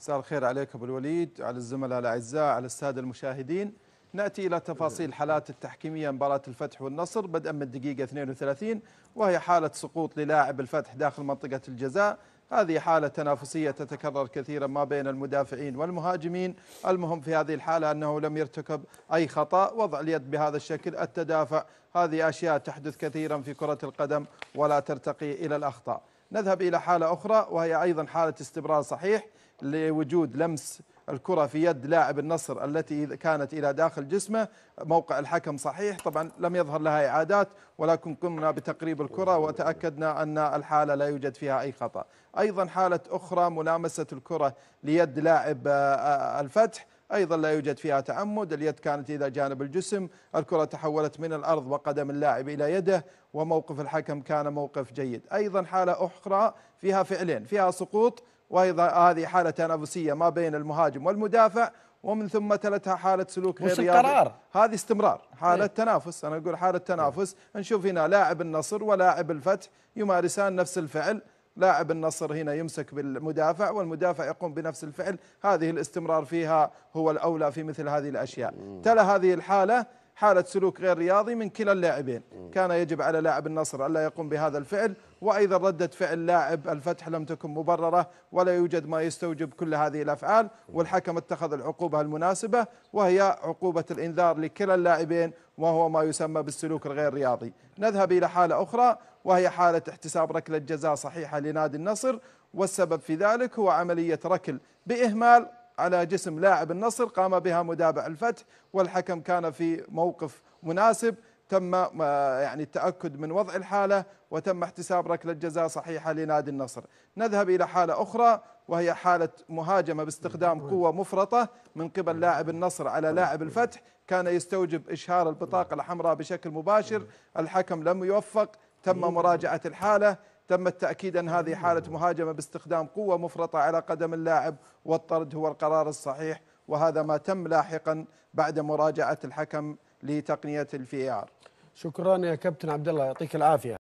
مساء الخير عليك أبو الوليد على الزملاء الأعزاء على السادة المشاهدين نأتي إلى تفاصيل حالات التحكيمية مباراة الفتح والنصر بدءا من الدقيقة 32 وهي حالة سقوط للاعب الفتح داخل منطقة الجزاء هذه حالة تنافسية تتكرر كثيرا ما بين المدافعين والمهاجمين المهم في هذه الحالة أنه لم يرتكب أي خطأ وضع اليد بهذا الشكل التدافع هذه أشياء تحدث كثيرا في كرة القدم ولا ترتقي إلى الأخطاء نذهب إلى حالة أخرى وهي أيضا حالة استبرار صحيح لوجود لمس الكرة في يد لاعب النصر التي كانت إلى داخل جسمه موقع الحكم صحيح طبعا لم يظهر لها إعادات ولكن قمنا بتقريب الكرة وتأكدنا أن الحالة لا يوجد فيها أي خطأ أيضا حالة أخرى ملامسة الكرة ليد لاعب آه، آه، الفتح أيضا لا يوجد فيها تعمد اليد كانت إلى جانب الجسم الكرة تحولت من الأرض وقدم اللاعب إلى يده وموقف الحكم كان موقف جيد أيضا حالة أخرى فيها فعلين فيها سقوط وأيضا هذه حالة تنافسية ما بين المهاجم والمدافع ومن ثم تلتها حالة سلوك غير رياضي قرار هذه استمرار حالة ايه؟ تنافس أنا أقول حالة تنافس ايه؟ نشوف هنا لاعب النصر ولاعب الفتح يمارسان نفس الفعل لاعب النصر هنا يمسك بالمدافع والمدافع يقوم بنفس الفعل هذه الاستمرار فيها هو الأولى في مثل هذه الأشياء تلا هذه الحالة حالة سلوك غير رياضي من كلا اللاعبين كان يجب على لاعب النصر ألا يقوم بهذا الفعل وأيضا ردة فعل لاعب الفتح لم تكن مبررة ولا يوجد ما يستوجب كل هذه الأفعال والحكم اتخذ العقوبة المناسبة وهي عقوبة الإنذار لكلا اللاعبين وهو ما يسمى بالسلوك الغير رياضي نذهب إلى حالة أخرى وهي حالة احتساب ركلة جزاء صحيحة لنادي النصر والسبب في ذلك هو عملية ركل بإهمال على جسم لاعب النصر قام بها مدافع الفتح والحكم كان في موقف مناسب تم آه، يعني التأكد من وضع الحالة وتم احتساب ركلة جزاء صحيحة لنادي النصر نذهب إلى حالة أخرى وهي حالة مهاجمة باستخدام قوة مفرطة من قبل لاعب النصر على لاعب الفتح كان يستوجب إشهار البطاقة الحمراء بشكل مباشر الحكم لم يوفق تم مراجعة الحالة تم التأكيد أن هذه حالة مهاجمة باستخدام قوة مفرطة على قدم اللاعب والطرد هو القرار الصحيح وهذا ما تم لاحقا بعد مراجعة الحكم لتقنيه الفي ار شكرا يا كابتن عبد الله يعطيك العافيه